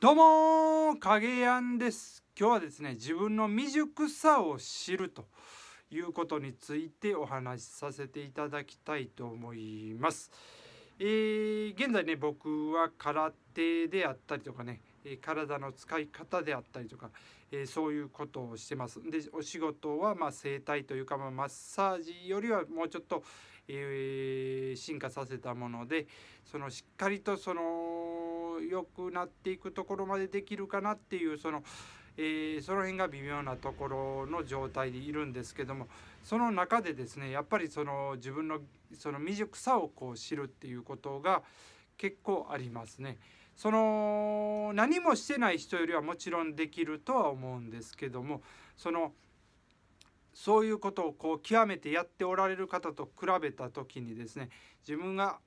どうも影やんです今日はですね自分の未熟さを知るということについてお話しさせていただきたいと思います。えー、現在ね僕は空手であったりとかね体の使い方であったりとか、えー、そういうことをしてます。でお仕事はま整体というか、まあ、マッサージよりはもうちょっと、えー、進化させたものでそのしっかりとその良くなっていくところまでできるかなっていうその、えー、その辺が微妙なところの状態でいるんですけどもその中でですねやっぱりその自分のその未熟さをこう知るっていうことが結構ありますね。その何もしてない人よりはもちろんできるとは思うんですけどもそのそういうことをこう極めてやっておられる方と比べた時にですね自分が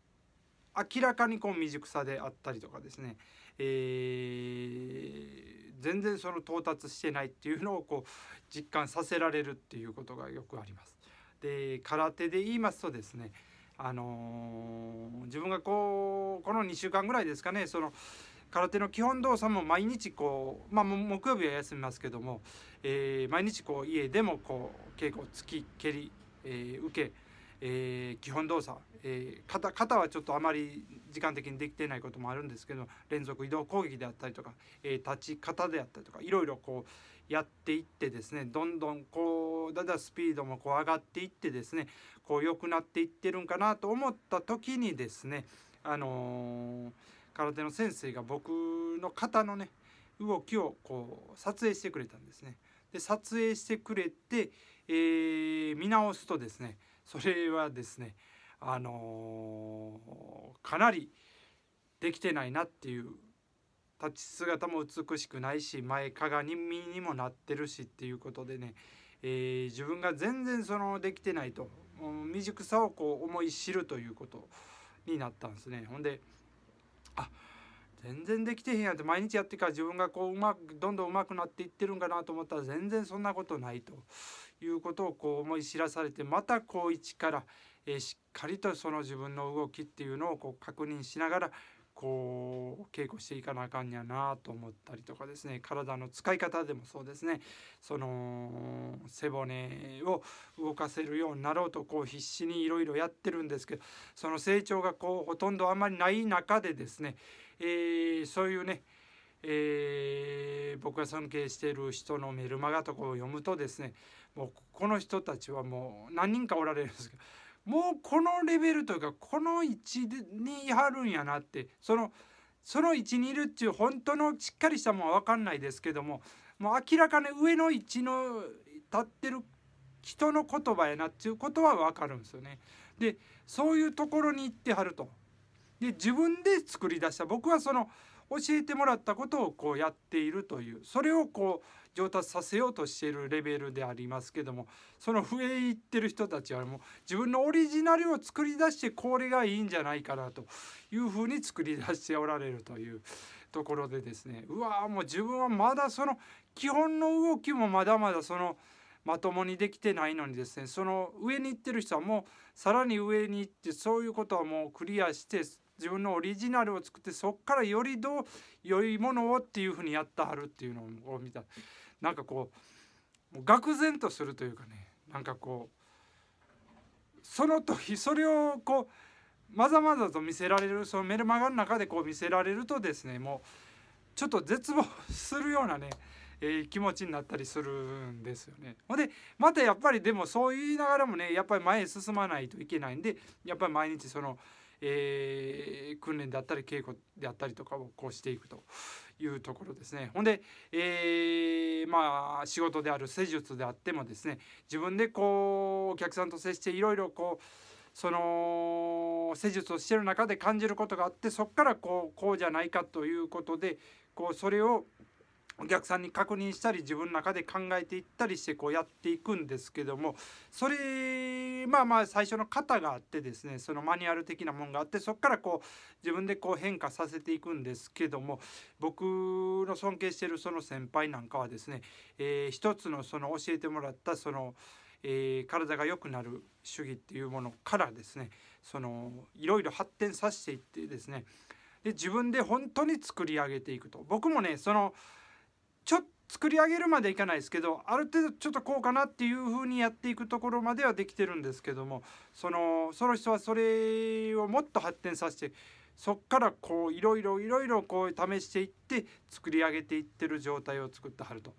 明らかにこう未熟さであったりとかですね、えー、全然その到達してないっていうのをこう実感させられるっていうことがよくあります。で空手で言いますとですね、あのー、自分がこうこの2週間ぐらいですかねその空手の基本動作も毎日こう、まあ、木曜日は休みますけども、えー、毎日こう家でもこう稽古をつき蹴り、えー、受けえー、基本動作、えー、肩肩はちょっとあまり時間的にできてないこともあるんですけど連続移動攻撃であったりとか、えー、立ち方であったりとかいろいろこうやっていってですねどんどんこうだだスピードもこう上がっていってですねこう良くなっていってるんかなと思った時にですねあのー、空手の先生が僕の肩のね動きをこう撮影してくれたんですね。で撮影してくれて、え見直すとですねそれはですねあのー、かなりできてないなっていう立ち姿も美しくないし前かがみにもなってるしっていうことでね、えー、自分が全然そのできてないと未熟さをこう思い知るということになったんですね。ほんであ全然できてへんやんって毎日やってから自分がこううまくどんどんうまくなっていってるんかなと思ったら全然そんなことないということをこう思い知らされてまた高一から、えしっかりとその自分の動きっていうのをこう確認しながらこう稽古していかなあかんやなと思ったりとかですね体の使い方でもそうですねその背骨を動かせるようになろうとこう必死にいろいろやってるんですけどその成長がこうほとんどあんまりない中でですね、えそういうねえー、僕が尊敬している人のメルマガとかを読むとですねもうこの人たちはもう何人かおられるんですけどもうこのレベルというかこの位置にいはるんやなってそのその位置にいるっていう本当のしっかりしたもんは分かんないですけどももう明らかに上の位置の立ってる人の言葉やなっていうことは分かるんですよね。でそういうところに行ってはると。で自分で作り出した僕はその教えてもらったことをこうやっているというそれをこう上達させようとしているレベルでありますけどもその増え入ってる人たちはもう自分のオリジナルを作り出してこれがいいんじゃないかなというふうに作り出しておられるというところでですねうわもう自分はまだその基本の動きもまだまだそのまともにできてないのにですねその上に行ってる人はもうさらに上に行ってそういうことはもうクリアして自分のオリジナルを作ってそっからよりどうよいものをっていうふうにやってはるっていうのを見たなんかこうもう愕然とするというかねなんかこうその時それをこうまざまざと見せられるそのメルマガの中でこう見せられるとですねもうちょっと絶望するようなね えー、気持ちになったりするんですよね。ほんでまたやっぱりでもそう言いながらもねやっぱり前へ進まないといけないんでやっぱり毎日そのえー、訓練であったり稽古であったりとかをこうしていくというところですね。ほんで、えー、まあ仕事である施術であってもですね自分でこうお客さんと接していろいろこうその施術をしてる中で感じることがあってそこからこうこうじゃないかということでこうそれをお客さんに確認したり自分の中で考えていったりしてこうやっていくんですけどもそれまあまあ最初の型があってですねそのマニュアル的なもんがあってそこからこう自分でこう変化させていくんですけども僕の尊敬してるその先輩なんかはですね、えー、一つのその教えてもらったそのえー、体が良くなる主義っていうものからですねそのいろいろ発展させていってですねで自分で本当に作り上げていくと僕もねそのちょっと作り上げるまでいかないですけどある程度ちょっとこうかなっていうふうにやっていくところまではできてるんですけどもそのソロ人はそれをもっと発展させてそっからこういろいろいろいろこう試していって作り上げていってる状態を作ってはると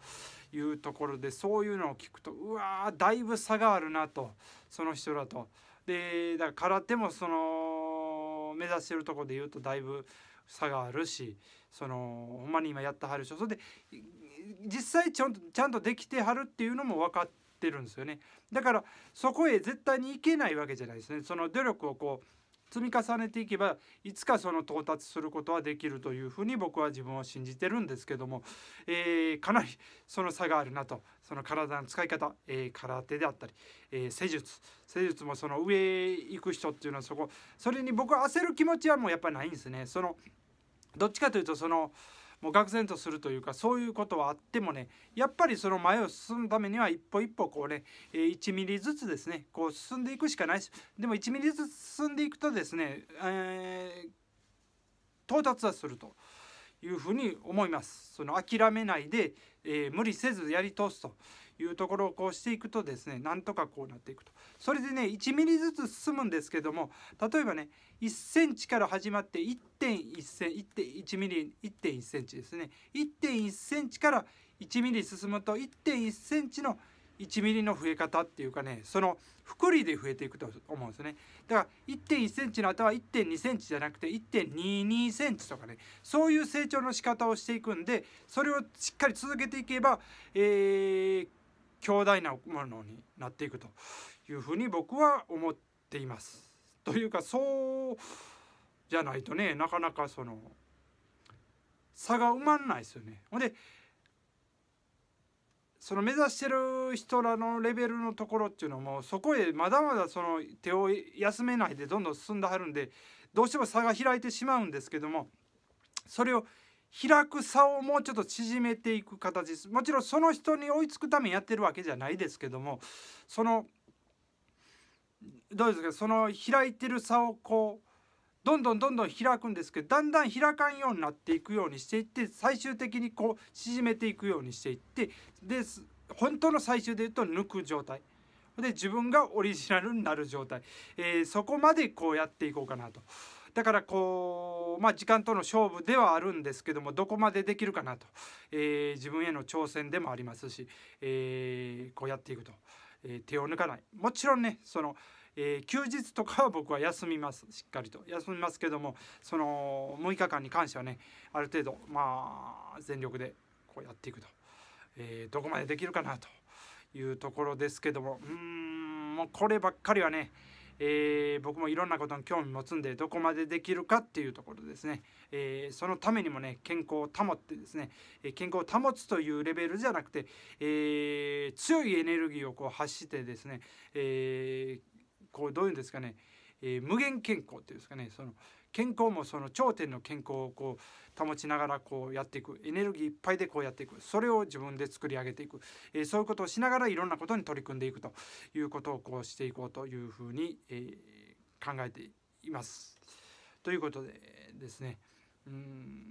いうところでそういうのを聞くとうわーだいぶ差があるなとその人らと。でだから空手もその目指してるとこで言うとだいぶ。差があるしそのほんまに今やってはるしそれで実際ちゃんとちゃんとできてはるっていうのも分かってるんですよねだからそこへ絶対に行けないわけじゃないですねその努力をこう積み重ねていけばいつかその到達することはできるというふうに僕は自分を信じてるんですけども、えー、かなりその差があるなとその体の使い方、えー、空手であったり、えー、施術施術もその上へ行く人っていうのはそこそれに僕は焦る気持ちはもうやっぱりないんですね。そのどっちかというとそのもう愕然とするというかそういうことはあってもねやっぱりその前を進むためには一歩一歩こうね1ミリずつですねこう進んでいくしかないしでも1ミリずつ進んでいくとですね、えー、到達はするというふうに思います。その諦めないで、えー、無理せずやり通すというところをこうしていくとですねなんとかこうなっていくとそれでね1ミリずつ進むんですけども例えばね1ンチから始まって1.1セン1 m m 1 1センチですね1.1センチから1ミリ進むと1.1センチの1ミリの増え方っていうかねその複利で増えていくと思うんですねだから1.1センチの後は1.2センチじゃなくて1.22センチとかねそういう成長の仕方をしていくんでそれをしっかり続けていけばえー強大なものになっていくというふうに僕は思っています。というかそうじゃないとねなかなかその差が埋まんないですよね。ほんでその目指してる人らのレベルのところっていうのもそこへまだまだその手を休めないでどんどん進んではるんでどうしても差が開いてしまうんですけどもそれを開く差をもうちょっと縮めていく形ですもちろんその人に追いつくためにやってるわけじゃないですけどもそのどうですかその開いてる差をこうどんどんどんどん開くんですけどだんだん開かんようになっていくようにしていって最終的にこう縮めていくようにしていってで本当の最終で言うと抜く状態で自分がオリジナルになる状態、えー、そこまでこうやっていこうかなと。だからこう、まあ、時間との勝負ではあるんですけどもどこまでできるかなと、えー、自分への挑戦でもありますし、えー、こうやっていくと、えー、手を抜かないもちろんねその、え休日とかは僕は休みますしっかりと休みますけどもその6日間に関してはねある程度まあ全力でこうやっていくと、えどこまでできるかなというところですけどもうんもうこればっかりはねえー、僕もいろんなことに興味持つんでどこまでできるかっていうところですね、えー、そのためにもね健康を保ってですね健康を保つというレベルじゃなくて、えー、強いエネルギーをこう発してですね、えこうどういうんですかね、え無限健康っていうんですかねその、健康もその頂点の健康をこう保ちながらこうやっていくエネルギーいっぱいでこうやっていくそれを自分で作り上げていく、えー、そういうことをしながらいろんなことに取り組んでいくということをこうしていこうというふうに、えー、考えています。ということでですねうん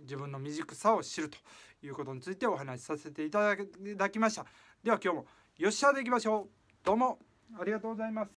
自分の未熟さを知るということについてお話しさせていただきました。では今日もよっしゃでいきましょう。どうもありがとうございます。